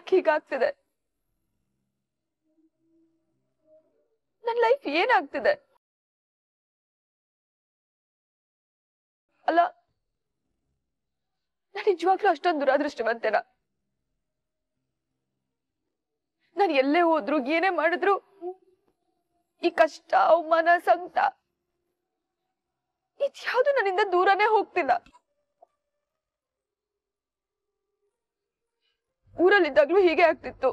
ಯಾಕೆ ಹೀಗಾಗ್ತಿದೆ ನನ್ ಲೈಫ್ ಏನಾಗ್ತಿದೆ ಅಲ್ಲ ನಾನು ನಿಜವಾಗ್ಲೂ ಅಷ್ಟೊಂದು ದುರಾದೃಷ್ಟವಂತೇನಾ ನಾನು ಎಲ್ಲೇ ಹೋದ್ರು ಏನೇ ಮಾಡಿದ್ರು ಈ ಕಷ್ಟ ಅವಮಾನ ಸಂಕಟ ಇದ್ಯಾವುದು ನನ್ನಿಂದ ದೂರನೇ ಹೋಗ್ತಿಲ್ಲ ಊರಲ್ಲಿದ್ದಾಗ್ಲೂ ಹೀಗೆ ಆಗ್ತಿತ್ತು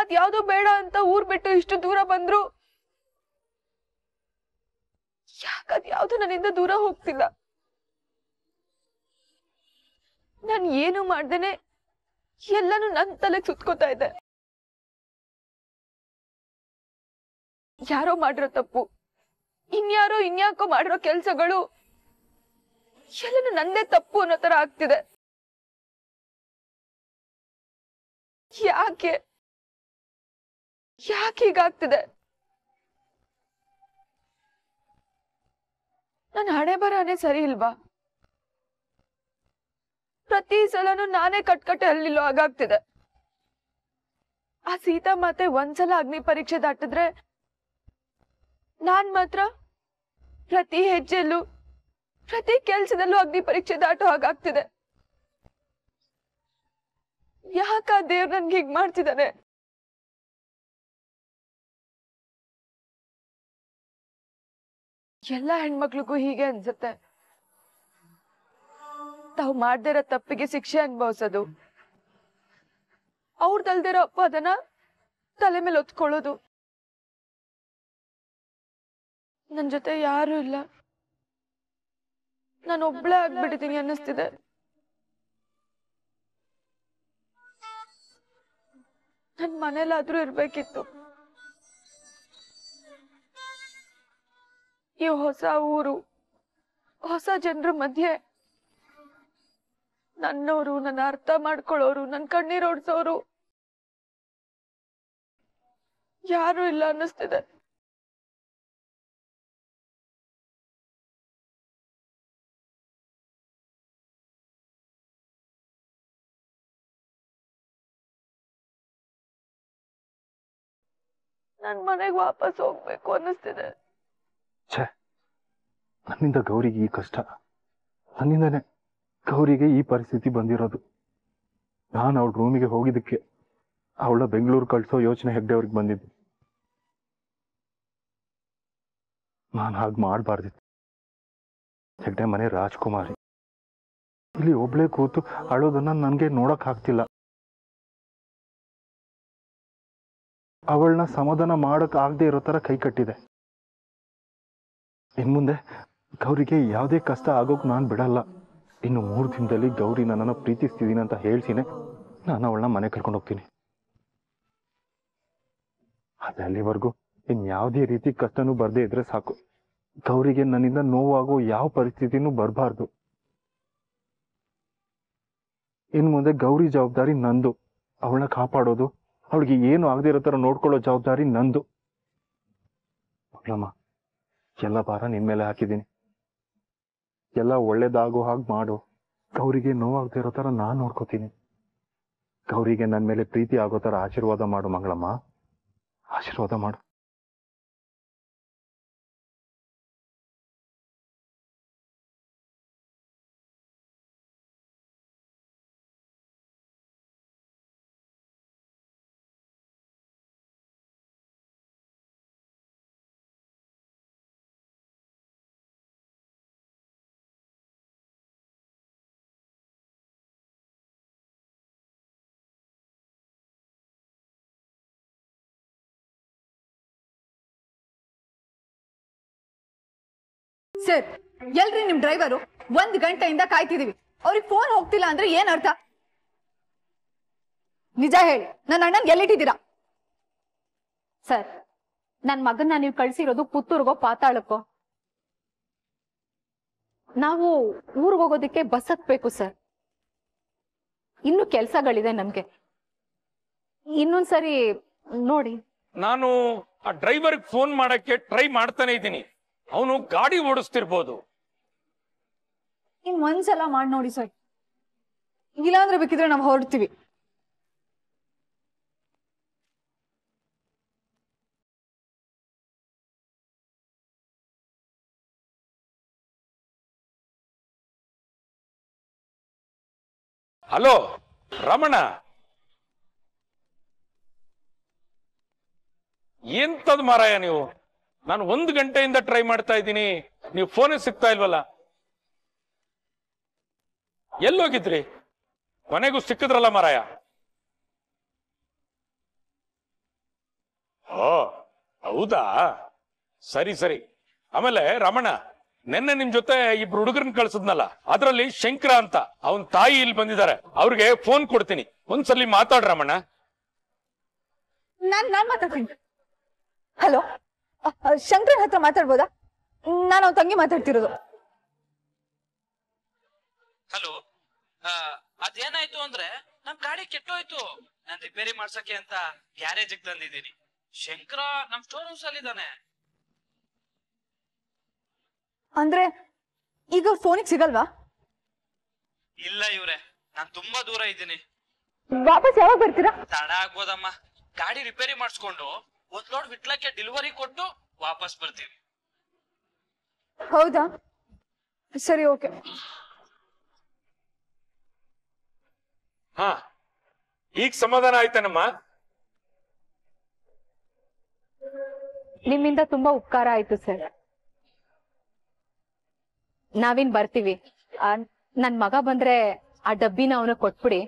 ಅದ್ಯಾವುದೋ ಬೇಡ ಅಂತ ಊರ್ ಬಿಟ್ಟು ಇಷ್ಟು ದೂರ ಬಂದ್ರು ಯಾಕದ್ಯಾವ್ದು ನನ್ನಿಂದ ದೂರ ಹೋಗ್ತಿಲ್ಲ ನಾನು ಏನು ಮಾಡ್ದೇನೆ ಎಲ್ಲಾನು ನನ್ ತಲೆಗೆ ಸುತ್ಕೋತಾ ಇದೆ ಯಾರೋ ಮಾಡಿರೋ ತಪ್ಪು ಇನ್ಯಾರೋ ಇನ್ಯಾಕೋ ಮಾಡಿರೋ ಕೆಲ್ಸಗಳು ಎಲ್ಲನೂ ನಂದೇ ತಪ್ಪು ಅನ್ನೋ ತರ ಆಗ್ತಿದೆ ಯಾಕೆ ಯಾಕೆ ಹೀಗಾಗ್ತಿದೆ ನನ್ನ ಹಣೆ ಬರಹನೇ ಸರಿ ಇಲ್ವಾ ಪ್ರತಿ ಸಲನು ನಾನೇ ಕಟ್ಕಟ್ಟೆ ಅಲ್ಲಿಲ್ಲೋ ಹಾಗಾಗ್ತಿದೆ ಆ ಸೀತಾ ಮಾತೆ ಒಂದ್ಸಲ ಅಗ್ನಿ ಪರೀಕ್ಷೆ ದಾಟಿದ್ರೆ ನಾನ್ ಮಾತ್ರ ಪ್ರತಿ ಹೆಜ್ಜೆಲ್ಲೂ ಪ್ರತಿ ಕೆಲ್ಸದಲ್ಲೂ ಅಗ್ನಿ ಪರೀಕ್ಷೆ ದಾಟೋ ಹಾಗಾಗ್ತಿದೆ ಯಾಕ ದೇವ್ರು ನನ್ಗೆ ಹೀಗ್ ಮಾಡ್ತಿದ್ದಾನೆ ಎಲ್ಲಾ ಹೆಣ್ಮಕ್ಳಿಗೂ ಹೀಗೆ ಅನ್ಸುತ್ತೆ ತಾವು ಮಾಡ್ದಿರೋ ತಪ್ಪಿಗೆ ಶಿಕ್ಷೆ ಅನ್ಭವಿಸೋದು ಅಪ್ಪ ಅದನ್ನ ತಲೆ ಮೇಲೆ ಹೊತ್ಕೊಳ್ಳೋದು ನನ್ ಜೊತೆ ಯಾರು ಇಲ್ಲ ನಾನು ಒಬ್ಳೆ ಆಗ್ಬಿಟ್ಟಿದ್ದೀನಿ ಅನ್ನಿಸ್ತಿದೆ ನನ್ ಮನೇಲಾದ್ರೂ ಇರ್ಬೇಕಿತ್ತು ಈ ಹೊಸ ಊರು ಹೊಸ ಜನರ ಮಧ್ಯೆ ನನ್ನವರು ನನ್ನ ಅರ್ಥ ಮಾಡ್ಕೊಳ್ಳೋರು ನನ್ ಕಣ್ಣೀರ್ ಓಡ್ಸೋರು ಯಾರು ಇಲ್ಲ ಅನ್ನಿಸ್ತಿದೆ ನನ್ ಮನೆಗೆ ವಾಪಸ್ ಹೋಗ್ಬೇಕು ಅನ್ನಿಸ್ತಿದೆ ಛೆ ನನ್ನಿಂದ ಗೌರಿಗೆ ಈ ಕಷ್ಟ ನನ್ನಿಂದನೇ ಗೌರಿಗೆ ಈ ಪರಿಸ್ಥಿತಿ ಬಂದಿರೋದು ನಾನು ಅವಳ ರೂಮಿಗೆ ಹೋಗಿದ್ದಕ್ಕೆ ಅವಳ ಬೆಂಗಳೂರು ಕಳಿಸೋ ಯೋಚನೆ ಹೆಗ್ಡೆ ಅವ್ರಿಗೆ ಬಂದಿದ್ದು ನಾನು ಹಾಗೆ ಮಾಡಬಾರ್ದಿತ್ತು ಹೆಗ್ಡೆ ಮನೆ ರಾಜ್ಕುಮಾರಿ ಇಲ್ಲಿ ಒಬ್ಳೆ ಕೂತು ಅಳೋದನ್ನ ನನಗೆ ನೋಡಕ್ ಆಗ್ತಿಲ್ಲ ಅವಳನ್ನ ಸಮಾಧಾನ ಮಾಡೋಕೆ ಆಗದೆ ಇರೋ ಥರ ಕೈ ಕಟ್ಟಿದೆ ಇನ್ನು ಮುಂದೆ ಗೌರಿಗೆ ಯಾವುದೇ ಕಷ್ಟ ಆಗೋಕೆ ನಾನು ಬಿಡಲ್ಲ ಇನ್ನು ಮೂರು ದಿನದಲ್ಲಿ ಗೌರಿ ನನ್ನನ್ನು ಪ್ರೀತಿಸ್ತಿದ್ದೀನಿ ಅಂತ ಹೇಳ್ತೀನಿ ನಾನು ಅವಳನ್ನ ಮನೆ ಕರ್ಕೊಂಡು ಹೋಗ್ತೀನಿ ಅದೇ ಅಲ್ಲಿವರೆಗೂ ಯಾವುದೇ ರೀತಿ ಕಷ್ಟನೂ ಬರದೇ ಇದ್ರೆ ಸಾಕು ಗೌರಿಗೆ ನನ್ನಿಂದ ನೋವಾಗೋ ಯಾವ ಪರಿಸ್ಥಿತಿನೂ ಬರಬಾರ್ದು ಇನ್ನು ಮುಂದೆ ಗೌರಿ ಜವಾಬ್ದಾರಿ ನಂದು ಅವಳನ್ನ ಕಾಪಾಡೋದು ಅವಳಿಗೆ ಏನು ಆಗದೆ ಇರೋ ಥರ ನೋಡ್ಕೊಳ್ಳೋ ಜವಾಬ್ದಾರಿ ನಂದು ಮಗಳಮ್ಮ ಎಲ್ಲ ಭಾರ ನಿನ್ ಮೇಲೆ ಹಾಕಿದ್ದೀನಿ ಎಲ್ಲ ಒಳ್ಳೇದಾಗೋ ಹಾಗೆ ಮಾಡು ಗೌರಿಗೆ ನೋವಾಗದೆ ಇರೋ ಥರ ನಾನು ನೋಡ್ಕೋತೀನಿ ಗೌರಿಗೆ ನನ್ನ ಮೇಲೆ ಪ್ರೀತಿ ಆಗೋ ಥರ ಆಶೀರ್ವಾದ ಮಾಡು ಮಂಗಳಮ್ಮ ಆಶೀರ್ವಾದ ಮಾಡು ಸರ್ ಎಲ್ರಿ ನಿಮ್ ಡ್ರೈವರು ಒಂದ್ ಗಂಟೆಯಿಂದ ಕಾಯ್ತಿದೀವಿ ಅವ್ರಿಗೆ ಫೋನ್ ಹೋಗ್ತಿಲ್ಲ ಅಂದ್ರೆ ಏನ್ ಅರ್ಥ ನಿಜ ಹೇಳಿ ನನ್ನ ಅಣ್ಣನ್ ಎಲ್ಲಿಟ್ಟಿದ್ದೀರಾ ಸರ್ ನನ್ ಮಗನ್ನ ನೀವು ಕಳ್ಸಿರೋದು ಪುತ್ತೂರ್ಗೋ ಪಾತಾಳಕ್ಕೋ ನಾವು ಊರ್ಗ್ ಹೋಗೋದಿಕ್ಕೆ ಬಸ್ ಹತ್ಬೇಕು ಸರ್ ಇನ್ನು ಕೆಲ್ಸಗಳಿದೆ ನಮ್ಗೆ ಇನ್ನೊಂದ್ಸರಿ ನೋಡಿ ನಾನು ಆ ಡ್ರೈವರ್ಗೆ ಫೋನ್ ಮಾಡಕ್ಕೆ ಟ್ರೈ ಮಾಡ್ತಾನೆ ಇದ್ದೀನಿ ಅವನು ಗಾಡಿ ಓಡಿಸ್ತಿರ್ಬೋದು ಒಂದ್ಸಲ ಮಾಡಿ ನೋಡಿ ಸರ್ ಇಲ್ಲಾಂದ್ರೆ ಬೇಕಿದ್ರೆ ನಾವು ಹೊರಡ್ತೀವಿ ಹಲೋ ರಮಣ ಎಂತದ್ ಮಾರಾಯ ನೀವು ನಾನು ಒಂದು ಗಂಟೆಯಿಂದ ಟ್ರೈ ಮಾಡ್ತಾ ಇದ್ದೀನಿ ನೀವು ಫೋನೇ ಸಿಗ್ತಾ ಇಲ್ವಲ್ಲ ಎಲ್ಲೋಗಿದ್ರಿ ಕೊನೆಗೂ ಸಿಕ್ಕಿದ್ರಲ್ಲ ಮಾರಾಯ ಓ ಹೌದಾ ಸರಿ ಸರಿ ಆಮೇಲೆ ರಮಣ ನಿನ್ನೆ ನಿಮ್ ಜೊತೆ ಇಬ್ರು ಹುಡುಗರನ್ನ ಕಳ್ಸದ್ನಲ್ಲ ಅದರಲ್ಲಿ ಶಂಕರ ಅಂತ ಅವನ್ ತಾಯಿ ಇಲ್ಲಿ ಬಂದಿದ್ದಾರೆ ಅವ್ರಿಗೆ ಫೋನ್ ಕೊಡ್ತೀನಿ ಒಂದ್ಸಲಿ ಮಾತಾಡ್ರಮಣ್ಣ ಹಲೋ ಶಂಕರ್ ಹತ್ರ ಮಾತಾಡ್ಬೋದಾ ನಾನು ಅವ್ನ ತಂಗಿ ಮಾತಾಡ್ತಿರೋದು ಹಲೋ ಅದೇನಾಯ್ತು ಅಂದ್ರೆ ನಮ್ ಗಾಡಿ ಕೆಟ್ಟೋಯ್ತು ನಾನ್ ರಿಪೇರಿ ಮಾಡ್ಸಕ್ಕೆ ಅಂತ ಗ್ಯಾರೇಜ್ ತಂದಿದ್ದೀನಿ ಶಂಕರ ನಮ್ ಸ್ಟೋರ್ ಹೌಸ್ ಅಲ್ಲಿ ಇದ್ದಾನೆ ಅಂದ್ರೆ ಈಗ ಫೋನಿಗೆ ಸಿಗಲ್ವಾ ಇಲ್ಲ ಇವ್ರೆ ನಾನ್ ತುಂಬಾ ದೂರ ಇದ್ದೀನಿ ವಾಪಸ್ ಯಾವಾಗ ಬರ್ತೀರಾ ತಡ ಆಗ್ಬೋದಮ್ಮ ಗಾಡಿ ರಿಪೇರಿ ಮಾಡಿಸ್ಕೊಂಡು ಒಂದ್ ಲೋಡ್ ವಿಟ್ಲಕ್ಕೆ ಡೆಲಿವರಿ ಕೊಟ್ಟು ವಾಪಸ್ ಬರ್ತೀವಿ ಹೌದಾ ಸರಿ ಓಕೆ ಹಾ ಈಗ ಸಮಾಧಾನ ಆಯ್ತನಮ್ಮ ನಿಮ್ಮಿಂದ ತುಂಬಾ ಉಪಕಾರ ಆಯ್ತು ಸರ್ ನಾವಿನ್ ಬರ್ತೀವಿ ಆ, ನನ್ ಮಗ ಬಂದ್ರೆ ಆ ಡಬ್ಬಿನ ಅವನು ಕೊಟ್ಬಿಡಿ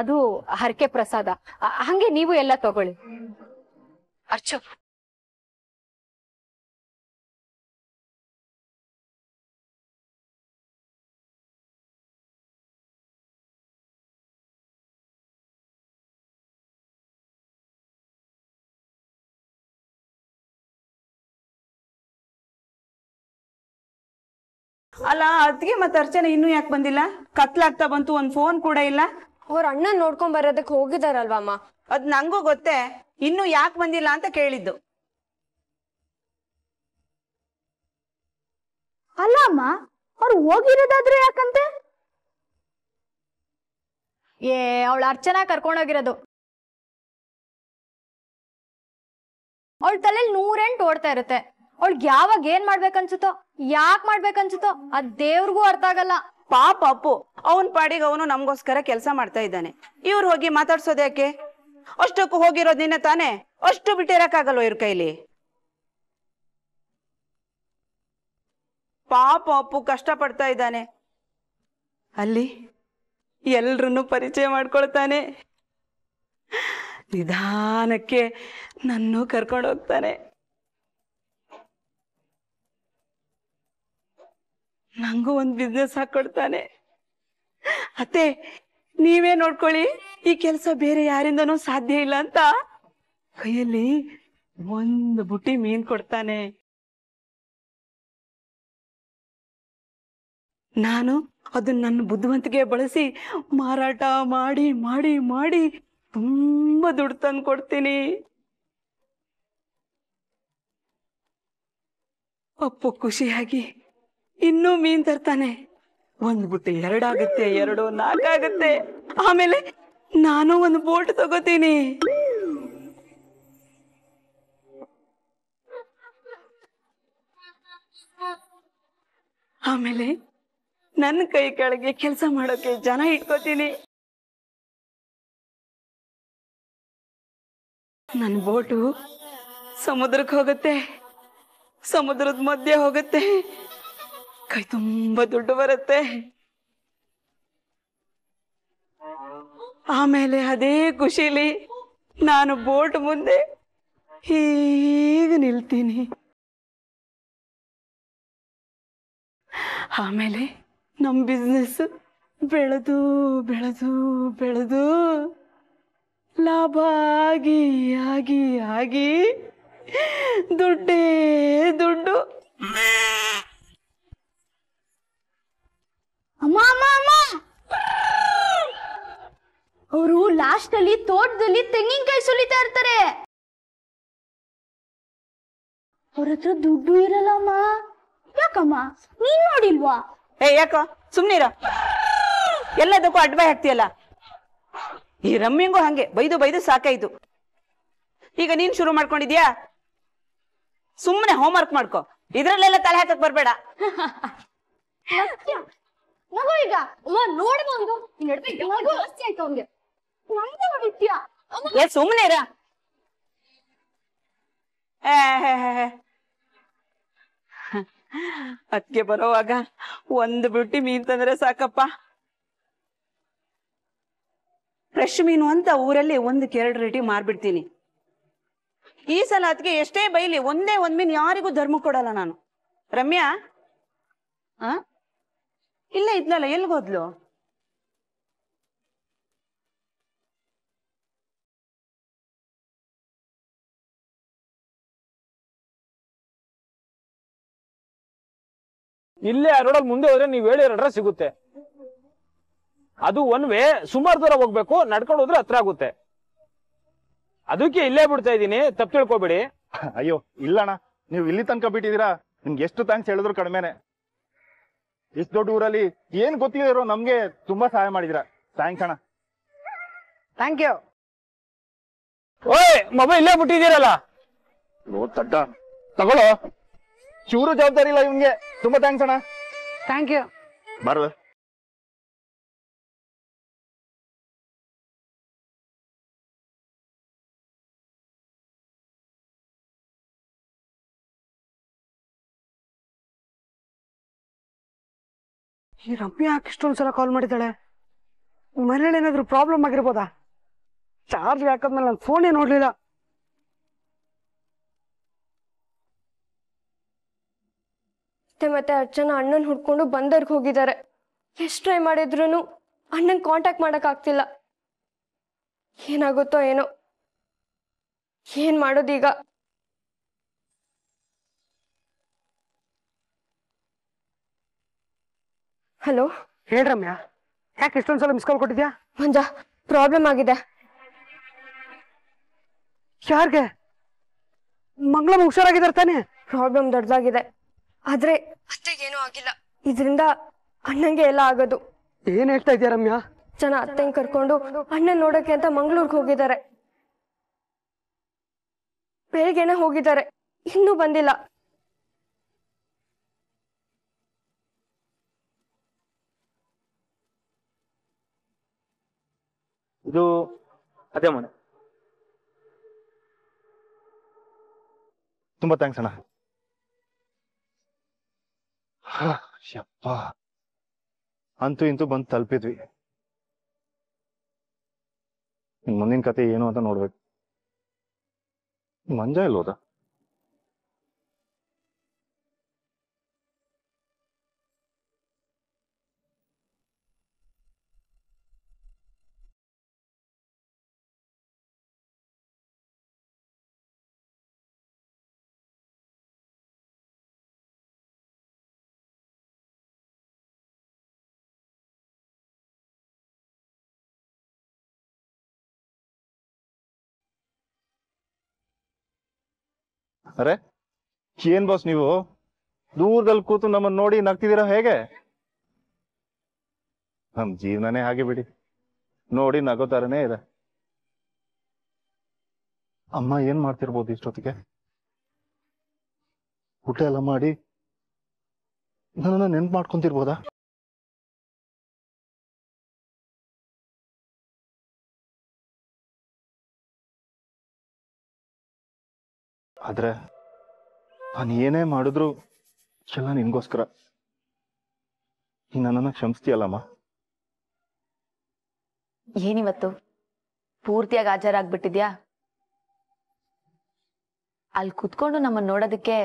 ಅದು ಹರಕೆ ಪ್ರಸಾದ ಹಂಗೆ ನೀವು ಎಲ್ಲ ತಗೊಳ್ಳಿ ಅರ್ಚ ಅಲ್ಲ ಅದ್ಗೆ ಮತ್ತೆ ಅರ್ಚನೆ ಇನ್ನೂ ಯಾಕೆ ಬಂದಿಲ್ಲ ಕತ್ಲಾಗ್ತಾ ಬಂತು ಒಂದ್ ಫೋನ್ ಕೂಡ ಇಲ್ಲ ಅವ್ರ ಅಣ್ಣನ್ ನೋಡ್ಕೊಂಡ್ ಬರೋದಕ್ ಹೋಗಿದಾರಲ್ವಾ ಅಮ್ಮ ಅದ್ ನಂಗೂ ಗೊತ್ತೇ ಇನ್ನು ಯಾಕೆ ಬಂದಿಲ್ಲ ಅಂತ ಕೇಳಿದ್ದು ಅಲ್ಲ ಅಮ್ಮ ಅವ್ರು ಹೋಗಿರೋದಾದ್ರೆ ಯಾಕಂತೆ ಏ ಅವಳ ಅರ್ಚನಾ ಕರ್ಕೊಂಡೋಗಿರೋದು ಅವಳ ತಲೆಯಲ್ಲಿ ನೂರೆಂಟು ಓಡ್ತಾ ಇರುತ್ತೆ ಅವಳ್ಗೆ ಯಾವಾಗ ಏನ್ ಮಾಡ್ಬೇಕನ್ಸುತ್ತೋ ಯಾಕ್ ಮಾಡ್ಬೇಕನ್ಸುತ್ತೋ ಅದ್ ದೇವ್ರಿಗೂ ಅರ್ಥ ಆಗಲ್ಲ ಪಾಪ ಅಪ್ಪು ಅವನ್ ಪಾಡಿಗೆ ಅವನು ನಮಗೋಸ್ಕರ ಕೆಲಸ ಮಾಡ್ತಾ ಇದ್ದಾನೆ ಇವ್ರು ಹೋಗಿ ಮಾತಾಡ್ಸೋದು ಯಾಕೆ ಅಷ್ಟಕ್ಕೂ ಹೋಗಿರೋದ್ ನಿನ್ನ ತಾನೆ ಅಷ್ಟು ಬಿಟ್ಟಿರಕ್ಕಾಗಲ್ವ ಇವ್ರ ಕೈಲಿ ಪಾಪ ಅಪ್ಪು ಕಷ್ಟ ಪಡ್ತಾ ಇದ್ದಾನೆ ಅಲ್ಲಿ ಎಲ್ರನ್ನು ಪರಿಚಯ ಮಾಡ್ಕೊಳ್ತಾನೆ ನಿಧಾನಕ್ಕೆ ನನ್ನೂ ಕರ್ಕೊಂಡು ಹೋಗ್ತಾನೆ ನಂಗೂ ಒಂದು ಬಿಸ್ನೆಸ್ ಹಾಕೊಡ್ತಾನೆ ಅತ್ತೆ ನೀವೇ ನೋಡ್ಕೊಳ್ಳಿ ಈ ಕೆಲಸ ಬೇರೆ ಯಾರಿಂದನೂ ಸಾಧ್ಯ ಇಲ್ಲ ಅಂತ ಕೈಯಲ್ಲಿ ಒಂದು ಬುಟ್ಟಿ ಮೀನ್ ಕೊಡ್ತಾನೆ ನಾನು ಅದನ್ನ ನನ್ನ ಬುದ್ಧಿವಂತಿಗೆ ಬಳಸಿ ಮಾರಾಟ ಮಾಡಿ ಮಾಡಿ ಮಾಡಿ ತುಂಬಾ ದುಡ್ಡು ತಂದು ಕೊಡ್ತೀನಿ ಅಪ್ಪು ಖುಷಿಯಾಗಿ ಇನ್ನೂ ಮೀನ್ ತರ್ತಾನೆ ಒಂದ್ ಬುಟ್ಟಿ ಎರಡಾಗುತ್ತೆ ಎರಡು ನಾಲ್ಕಾಗುತ್ತೆ ಆಮೇಲೆ ನಾನು ಒಂದು ಬೋಟ್ ತಗೋತೀನಿ ಆಮೇಲೆ ನನ್ನ ಕೈ ಕೆಳಗೆ ಕೆಲಸ ಮಾಡೋಕೆ ಜನ ಇಟ್ಕೋತೀನಿ ನನ್ನ ಬೋಟು ಸಮುದ್ರಕ್ಕೆ ಹೋಗುತ್ತೆ ಸಮುದ್ರದ ಮಧ್ಯೆ ಹೋಗುತ್ತೆ ಕೈ ತುಂಬಾ ದುಡ್ಡು ಬರುತ್ತೆ ಆಮೇಲೆ ಅದೇ ಖುಷಿಲಿ ನಾನು ಬೋಟ್ ಮುಂದೆ ಹೀಗೆ ನಿಲ್ತೀನಿ ಆಮೇಲೆ ನಮ್ಮ ಬಿಸ್ನೆಸ್ ಬೆಳೆದು ಬೆಳೆದು ಬೆಳೆದು ಲಾಭ ಆಗಿ ಆಗಿ ಆಗಿ ದುಡ್ಡೇ ದುಡ್ಡು ಅಮ್ಮ ಅವರು ಲಾಸ್ಟ್ ಅಲ್ಲಿ ತೋಟದಲ್ಲಿ ತೆಂಗಿನಕಾಯಿ ಸುಲಿತಾ ಇರ್ತಾರೆ ಅವ್ರ ಹತ್ರ ದುಡ್ಡು ಇರಲ್ಲಮ್ಮ ಯಾಕಮ್ಮ ನೀನ್ ನೋಡಿಲ್ವಾ ಏ ಯಾಕೋ ಸುಮ್ನಿರ ಎಲ್ಲದಕ್ಕೂ ಅಡ್ಬಾಯ್ ಹಾಕ್ತಿಯಲ್ಲ ಈ ರಮ್ಯಂಗೂ ಹಂಗೆ ಬೈದು ಬೈದು ಸಾಕಾಯ್ತು ಈಗ ನೀನ್ ಶುರು ಮಾಡ್ಕೊಂಡಿದ್ಯಾ ಸುಮ್ಮನೆ ಹೋಮ್ ವರ್ಕ್ ಮಾಡ್ಕೊ ಇದ್ರಲ್ಲೆಲ್ಲ ತಲೆ ಹಾಕಕ್ ಬರ್ಬೇಡ ನಗು ಈಗ ಅಮ್ಮ ನೋಡಬಹುದು ಸುಮ್ಮನೆ ಇರ ಅದ್ಕೆ ಬರೋವಾಗ ಒಂದು ಬ್ಯೂಟಿ ಮೀನ್ ತಂದ್ರೆ ಸಾಕಪ್ಪ ಫ್ರೆಶ್ ಮೀನು ಅಂತ ಊರಲ್ಲಿ ಒಂದ್ ಕೆರಡು ರೇಟಿ ಮಾರ್ಬಿಡ್ತೀನಿ ಈ ಸಲ ಅದಕ್ಕೆ ಎಷ್ಟೇ ಬೈಲಿ ಒಂದೇ ಒಂದ್ ಮೀನ್ ಯಾರಿಗೂ ಧರ್ಮ ಕೊಡಲ್ಲ ನಾನು ರಮ್ಯಾ ಆ ಇಲ್ಲೇ ಇದ್ಲಲ್ಲ ಹೋದ್ಲು ಇಲ್ಲೇ ಆ ರೋಡಲ್ಲಿ ಮುಂದೆ ಹೋದ್ರೆ ನೀವು ಹೇಳಿರೋ ಅಡ್ರೆಸ್ ಸಿಗುತ್ತೆ ಅದು ಒನ್ ವೇ ಸುಮಾರು ದೂರ ಹೋಗ್ಬೇಕು ನಡ್ಕೊಂಡು ಹೋದ್ರೆ ಹತ್ರ ಆಗುತ್ತೆ ಅದಕ್ಕೆ ಇಲ್ಲೇ ಬಿಡ್ತಾ ಇದ್ದೀನಿ ತಪ್ಪು ತಿಳ್ಕೊಬೇಡಿ ಅಯ್ಯೋ ಇಲ್ಲಣ್ಣ ನೀವು ಇಲ್ಲಿ ತನಕ ಬಿಟ್ಟಿದ್ದೀರಾ ನಿಮ್ಗೆ ಎಷ್ಟು ಥ್ಯಾಂಕ್ಸ್ ಹೇಳಿದ್ರು ಕಡಿಮೆನೆ ಇಷ್ಟು ದೊಡ್ಡ ಊರಲ್ಲಿ ಏನ್ ಗೊತ್ತಿದ್ರು ನಮ್ಗೆ ತುಂಬಾ ಸಹಾಯ ಮಾಡಿದಿರ ಥ್ಯಾಂಕ್ಸ್ ಅಣ್ಣ ಥ್ಯಾಂಕ್ ಯು ಓಯ್ ಮೊಬೈಲ್ ಇಲ್ಲೇ ಬಿಟ್ಟಿದ್ದೀರಲ್ಲ ತಗೊಳ್ಳೋ ಚೂರು ಜವಾಬ್ದಾರಿ ಇಲ್ಲ ಇವನ್ಗೆ ತುಂಬಾ ಥ್ಯಾಂಕ್ಸ್ ಅಣ್ಣ ಥ್ಯಾಂಕ್ ಯು ಬರ್ವಾ ಈ ರಮ್ಯ ಯಾಕೆ ಇಷ್ಟೊಂದು ಸಲ ಕಾಲ್ ಮಾಡಿದ್ದಾಳೆ ಮನೇಲಿ ಏನಾದರೂ ಪ್ರಾಬ್ಲಮ್ ಆಗಿರ್ಬೋದಾ ಚಾರ್ಜ್ ಹಾಕದ್ಮೇಲೆ ನಾನು ಫೋನೇ ನೋಡಲಿಲ್ಲ ಮತ್ತೆ ಅರ್ಚನ ಅಣ್ಣನ ಹುಡ್ಕೊಂಡು ಬಂದರ್ಗ್ ಹೋಗಿದ್ದಾರೆ ಎಷ್ಟು ಟ್ರೈ ಮಾಡಿದ್ರು ಅಣ್ಣನ ಕಾಂಟ್ಯಾಕ್ಟ್ ಮಾಡೋಕ್ಕಾಗ್ತಿಲ್ಲ ಏನಾಗುತ್ತೋ ಏನೋ ಏನು ಮಾಡೋದೀಗ ಹಲೋ ಹೇಳ ರಮ್ಯಾ ಯಾಕೆ ಇಷ್ಟೊಂದು ಸಲ ಮಿಸ್ ಕಾಲ್ ಕೊಟ್ಟಿದ್ಯಾ ಮಂಜ ಪ್ರಾಬ್ಲಮ್ ಆಗಿದೆ ಯಾರ್ಗೆ ಮಂಗಳಮ್ಮ ಹುಷಾರಾಗಿದ್ದಾರೆ ತಾನೆ ಪ್ರಾಬ್ಲಮ್ ದೊಡ್ಡದಾಗಿದೆ ಆದ್ರೆ ಅಷ್ಟೇ ಏನೂ ಆಗಿಲ್ಲ ಇದರಿಂದ ಅಣ್ಣಂಗೆ ಎಲ್ಲ ಆಗೋದು ಏನ್ ಹೇಳ್ತಾ ಇದ್ಯಾ ರಮ್ಯಾ ಜನ ಅತ್ತೆಂಗ್ ಕರ್ಕೊಂಡು ಅಣ್ಣನ್ ನೋಡಕ್ಕೆ ಅಂತ ಮಂಗಳೂರ್ಗೆ ಹೋಗಿದ್ದಾರೆ ಬೆಳಿಗ್ಗೆನೆ ಹೋಗಿದ್ದಾರೆ ಇನ್ನೂ ಬಂದಿಲ್ಲ ಇದು ಅದೇ ಮನೆ ತುಂಬಾ ಥ್ಯಾಂಕ್ಸ್ ಅಣ್ಣ ಶಪ್ಪ ಅಂತೂ ಇಂತೂ ಬಂದು ತಲುಪಿದ್ವಿ ಮುಂದಿನ ಕತೆ ಏನು ಅಂತ ನೋಡ್ಬೇಕು ಮಂಜ ಇಲ್ಲೋದ ಅರೆ ಏನ್ ಬಾಸ್ ನೀವು ದೂರದಲ್ಲಿ ಕೂತು ನಮ್ಮನ್ನ ನೋಡಿ ನಗ್ತಿದ್ದೀರಾ ಹೇಗೆ ನಮ್ ಜೀವನನೇ ಹಾಗೆ ಬಿಡಿ ನೋಡಿ ನಗೋತಾರನೇ ಇದೆ ಅಮ್ಮ ಏನ್ ಮಾಡ್ತಿರ್ಬೋದು ಇಷ್ಟೊತ್ತಿಗೆ ಊಟ ಎಲ್ಲ ಮಾಡಿ ನನ್ನ ನೆನ್ಪು ಮಾಡ್ಕೊಂತಿರ್ಬೋದಾ ಆದ್ರೆ ನಾನು ಏನೇ ಮಾಡಿದ್ರು ಎಲ್ಲ ನಿನ್ಗೋಸ್ಕರ ನೀನ್ ನನ್ನ ಕ್ಷಮಿಸ್ತೀಯಲ್ಲಮ್ಮ ಏನಿವತ್ತು ಪೂರ್ತಿಯಾಗಿ ಹಾಜರಾಗ್ಬಿಟ್ಟಿದ್ಯಾ ಅಲ್ಲಿ ಕುತ್ಕೊಂಡು ನಮ್ಮನ್ನ ನೋಡೋದಕ್ಕೆ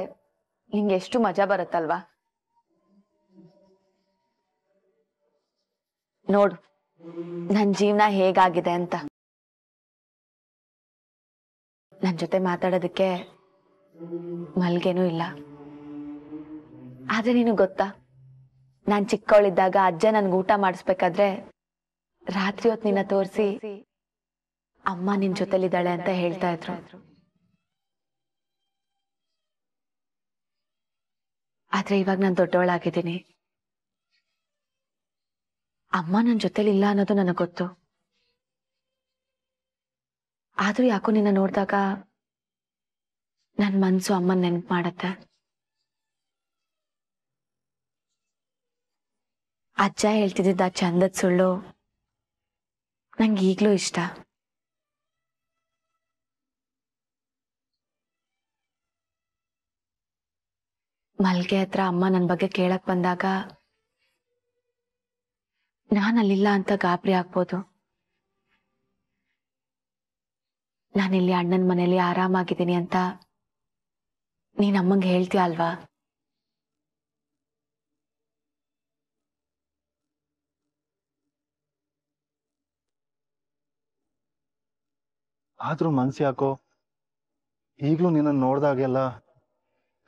ನಿಂಗೆ ಎಷ್ಟು ಮಜಾ ಬರುತ್ತಲ್ವಾ ನೋಡು ನನ್ನ ಜೀವನ ಹೇಗಾಗಿದೆ ಅಂತ ನನ್ನ ಜೊತೆ ಮಾತಾಡೋದಕ್ಕೆ ಮಲ್ಗೆನೂ ಇಲ್ಲ ಆದ್ರೆ ನೀನು ಗೊತ್ತಾ ನಾನ್ ಚಿಕ್ಕವಳಿದ್ದಾಗ ಅಜ್ಜ ನನ್ಗೆ ಊಟ ಮಾಡಿಸ್ಬೇಕಾದ್ರೆ ರಾತ್ರಿ ಹೊತ್ತು ನಿನ್ನ ತೋರಿಸಿ ಅಮ್ಮ ನಿನ್ ಜೊತೆಲಿದ್ದಾಳೆ ಅಂತ ಹೇಳ್ತಾ ಇದ್ರು ಆದ್ರೆ ಇವಾಗ ನಾನು ದೊಡ್ಡವಳಾಗಿದ್ದೀನಿ ಅಮ್ಮ ನನ್ನ ಜೊತೆಲಿ ಇಲ್ಲ ಅನ್ನೋದು ನನಗೆ ಗೊತ್ತು ಆದ್ರೂ ಯಾಕೋ ನಿನ್ನ ನೋಡಿದಾಗ ನನ್ನ ಮನ್ಸು ಅಮ್ಮ ನೆನ್ಪು ಮಾಡತ್ತೆ ಅಜ್ಜ ಹೇಳ್ತಿದ್ದಿದ್ದ ಆ ಚಂದದ ಸುಳ್ಳು ನಂಗೆ ಈಗಲೂ ಇಷ್ಟ ಮಲ್ಗೆ ಹತ್ರ ಅಮ್ಮ ನನ್ನ ಬಗ್ಗೆ ಕೇಳಕ್ ಬಂದಾಗ ನಾನು ಅಲ್ಲಿಲ್ಲ ಅಂತ ಗಾಬರಿ ಆಗ್ಬೋದು ನಾನಿಲ್ಲಿ ಅಣ್ಣನ ಮನೆಯಲ್ಲಿ ಆರಾಮಾಗಿದ್ದೀನಿ ಅಂತ ನೀನ್ ಅಮ್ಮಂಗೆ ಹೇಳ್ತೀಯ ಅಲ್ವಾ ಆದ್ರೂ ಮನ್ಸಿ ಯಾಕೋ ಈಗಲೂ ನಿನ್ನ ನೋಡ್ದಾಗೆಲ್ಲ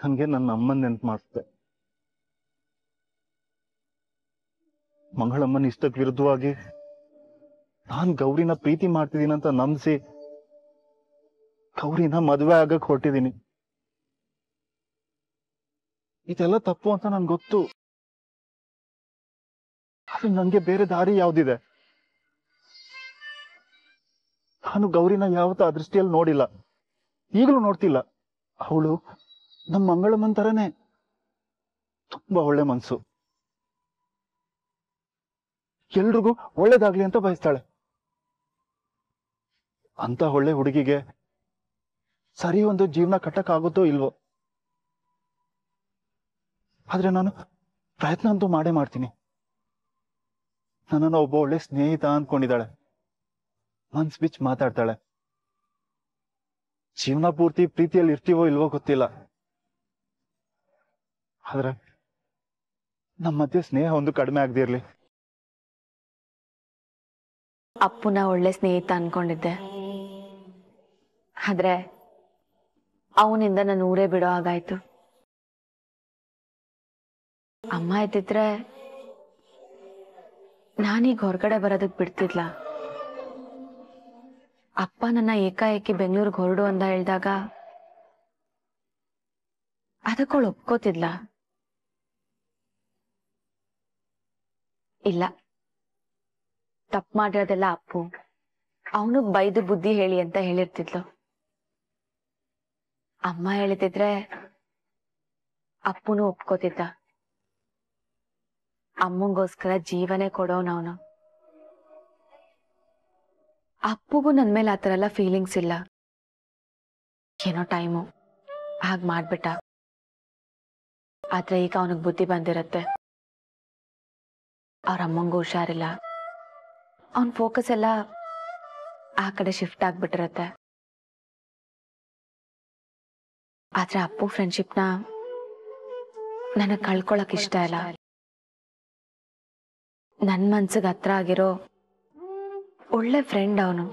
ನನಗೆ ನನ್ನ ಅಮ್ಮನ್ ನೆನ್ಪು ಮಾಡ್ತದೆ ಮಂಗಳಮ್ಮನ ಇಷ್ಟಕ್ಕೆ ವಿರುದ್ಧವಾಗಿ ನಾನ್ ಗೌರಿನ ಪ್ರೀತಿ ಅಂತ ನಂಬಿಸಿ ಗೌರಿನ ಮದುವೆ ಆಗಕ್ ಹೊರಟಿದ್ದೀನಿ ಇದೆಲ್ಲ ತಪ್ಪು ಅಂತ ನನ್ ಗೊತ್ತು ಆದ್ರೆ ನಂಗೆ ಬೇರೆ ದಾರಿ ಯಾವ್ದಿದೆ ನಾನು ಗೌರಿನ ಯಾವತ್ತ ಆ ದೃಷ್ಟಿಯಲ್ಲಿ ನೋಡಿಲ್ಲ ಈಗಲೂ ನೋಡ್ತಿಲ್ಲ ಅವಳು ನಮ್ ಮಂಗಳ ತುಂಬಾ ಒಳ್ಳೆ ಮನ್ಸು ಎಲ್ರಿಗೂ ಒಳ್ಳೇದಾಗ್ಲಿ ಅಂತ ಬಯಸ್ತಾಳೆ ಅಂತ ಒಳ್ಳೆ ಹುಡುಗಿಗೆ ಸರಿ ಒಂದು ಜೀವನ ಆಗುತ್ತೋ ಇಲ್ವೋ ಆದರೆ ನಾನು ಪ್ರಯತ್ನ ಅಂತೂ ಮಾಡೇ ಮಾಡ್ತೀನಿ ನನ್ನನ್ನು ಒಬ್ಬ ಒಳ್ಳೆ ಸ್ನೇಹಿತ ಅಂದ್ಕೊಂಡಿದ್ದಾಳೆ ಮನ್ಸ್ ಬಿಚ್ ಮಾತಾಡ್ತಾಳೆ ಜೀವನ ಪೂರ್ತಿ ಪ್ರೀತಿಯಲ್ಲಿ ಇರ್ತೀವೋ ಇಲ್ವೋ ಗೊತ್ತಿಲ್ಲ ಆದ್ರೆ ನಮ್ಮ ಮಧ್ಯೆ ಸ್ನೇಹ ಒಂದು ಕಡಿಮೆ ಆಗದಿರ್ಲಿ ಅಪ್ಪುನ ಒಳ್ಳೆ ಸ್ನೇಹಿತ ಅನ್ಕೊಂಡಿದ್ದೆ ಆದ್ರೆ ಅವನಿಂದ ನನ್ನ ಊರೇ ಬಿಡೋ ಹಾಗಾಯ್ತು ಅಮ್ಮ ಇದ್ದಿದ್ರೆ ನಾನೀಗ ಹೊರಗಡೆ ಬರೋದಕ್ ಬಿಡ್ತಿದ್ಲ ಅಪ್ಪ ನನ್ನ ಏಕಾಏಕಿ ಬೆಂಗಳೂರಿಗೆ ಹೊರಡು ಅಂತ ಹೇಳಿದಾಗ ಅದಕ್ಕವಳು ಒಪ್ಕೋತಿದ್ಲ ಇಲ್ಲ ತಪ್ಪು ಮಾಡಿರೋದೆಲ್ಲ ಅಪ್ಪು ಅವನು ಬೈದು ಬುದ್ಧಿ ಹೇಳಿ ಅಂತ ಹೇಳಿರ್ತಿದ್ಲು ಅಮ್ಮ ಹೇಳಿದ್ರೆ ಅಪ್ಪನು ಒಪ್ಕೋತಿದ್ದ ಅಮ್ಮಂಗೋಸ್ಕರ ಜೀವನೇ ಕೊಡೋನವನು ಅಪ್ಪಗೂ ನನ್ ಮೇಲೆ ಥರ ಎಲ್ಲ ಫೀಲಿಂಗ್ಸ್ ಇಲ್ಲ ಏನೋ ಟೈಮು ಹಾಗೆ ಮಾಡ್ಬಿಟ್ಟ ಆದ್ರೆ ಈಗ ಅವನಿಗೆ ಬುದ್ಧಿ ಬಂದಿರತ್ತೆ ಅವ್ರ ಅಮ್ಮಂಗೂ ಹುಷಾರಿಲ್ಲ ಅವನ ಫೋಕಸ್ ಎಲ್ಲ ಆ ಕಡೆ ಶಿಫ್ಟ್ ಆಗ್ಬಿಟ್ಟಿರತ್ತೆ ಆದ್ರೆ ಅಪ್ಪು ಫ್ರೆಂಡ್ಶಿಪ್ನ ನನಗೆ ಕಳ್ಕೊಳಕ್ ಇಷ್ಟ ಇಲ್ಲ ನನ್ನ ಮನ್ಸಿಗೆ ಹತ್ರ ಆಗಿರೋ ಒಳ್ಳೆ ಫ್ರೆಂಡ್ ಅವನು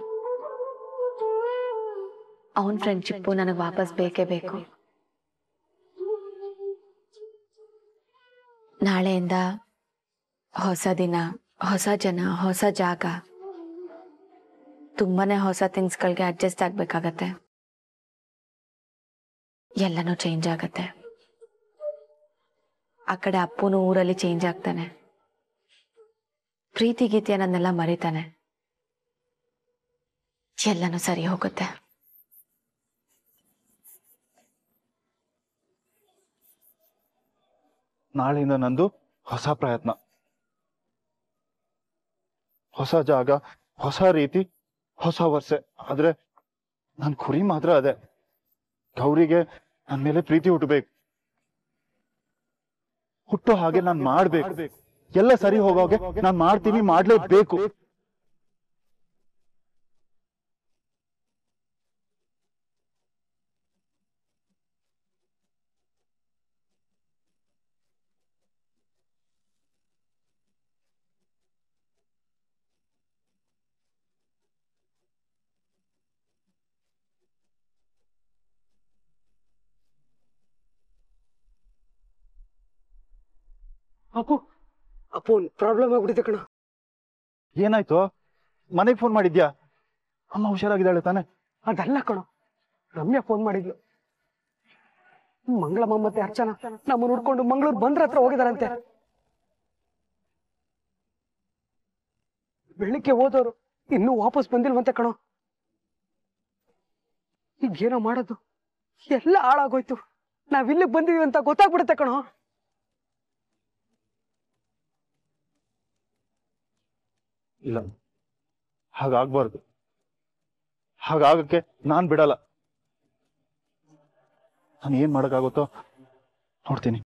ಅವನ ಫ್ರೆಂಡ್ಶಿಪ್ಪು ನನಗೆ ವಾಪಸ್ ಬೇಕೇ ಬೇಕು ನಾಳೆಯಿಂದ ಹೊಸ ದಿನ ಹೊಸ ಜನ ಹೊಸ ಜಾಗ ತುಂಬಾನೇ ಹೊಸ ಥಿಂಗ್ಸ್ಗಳಿಗೆ ಅಡ್ಜಸ್ಟ್ ಆಗಬೇಕಾಗತ್ತೆ ಎಲ್ಲನೂ ಚೇಂಜ್ ಆಗತ್ತೆ ಆ ಕಡೆ ಅಪ್ಪನೂ ಊರಲ್ಲಿ ಚೇಂಜ್ ಆಗ್ತಾನೆ ಪ್ರೀತಿ ಗೀತೆ ಅನ್ನೋದನ್ನೆಲ್ಲ ಮರಿತಾನೆ ಎಲ್ಲನೂ ಸರಿ ಹೋಗುತ್ತೆ ನಾಳೆಯಿಂದ ನಂದು ಹೊಸ ಪ್ರಯತ್ನ ಹೊಸ ಜಾಗ ಹೊಸ ರೀತಿ ಹೊಸ ವರ್ಷ ಆದ್ರೆ ನನ್ ಕುರಿ ಮಾತ್ರ ಅದೇ ಗೌರಿಗೆ ನನ್ ಮೇಲೆ ಪ್ರೀತಿ ಹುಟ್ಟಬೇಕು ಹುಟ್ಟೋ ಹಾಗೆ ನಾನು ಮಾಡ್ಬೇಕು ಎಲ್ಲ ಸರಿ ಹೋಗೋಗೆ ನಾನ್ ಮಾಡ್ತೀನಿ ಮಾಡ್ಲೇಬೇಕು ಅಪ್ಪು ಆ ಪ್ರಾಬ್ಲಮ್ ಆಗ್ಬಿಟ್ಟಿದೆ ಕಣ ಏನಾಯ್ತು ಮನೆಗೆ ಫೋನ್ ಮಾಡಿದ್ಯಾ ಅಮ್ಮ ಹುಷಾರಾಗಿದ್ದಾಳೆ ತಾನೆ ಅದಲ್ಲ ಕಣ ರಮ್ಯಾ ಫೋನ್ ಮಾಡಿದ್ಲು ಮಂಗಳಮ್ಮ ಮತ್ತೆ ಅರ್ಚನಾ ನಮ್ಮ ಹುಡ್ಕೊಂಡು ಮಂಗಳೂರು ಬಂದ್ರ ಹತ್ರ ಹೋಗಿದಾರಂತೆ ಬೆಳಿಗ್ಗೆ ಹೋದವರು ಇನ್ನೂ ವಾಪಸ್ ಬಂದಿಲ್ವಂತೆ ಕಣ ಈಗೇನೋ ಮಾಡೋದು ಎಲ್ಲ ಹಾಳಾಗೋಯ್ತು ನಾವಿಲ್ಲಿಗೆ ಬಂದಿದೀವಿ ಅಂತ ಗೊತ್ತಾಗ್ಬಿಡುತ್ತೆ ಕಣೋ ಇಲ್ಲ ಹಾಗಾಗ್ಬಾರ್ದು ಹಾಗಾಗಕ್ಕೆ ನಾನ್ ಬಿಡಲ್ಲ ನಾನು ಏನ್ ಮಾಡೋಕ್ಕಾಗುತ್ತೋ ನೋಡ್ತೀನಿ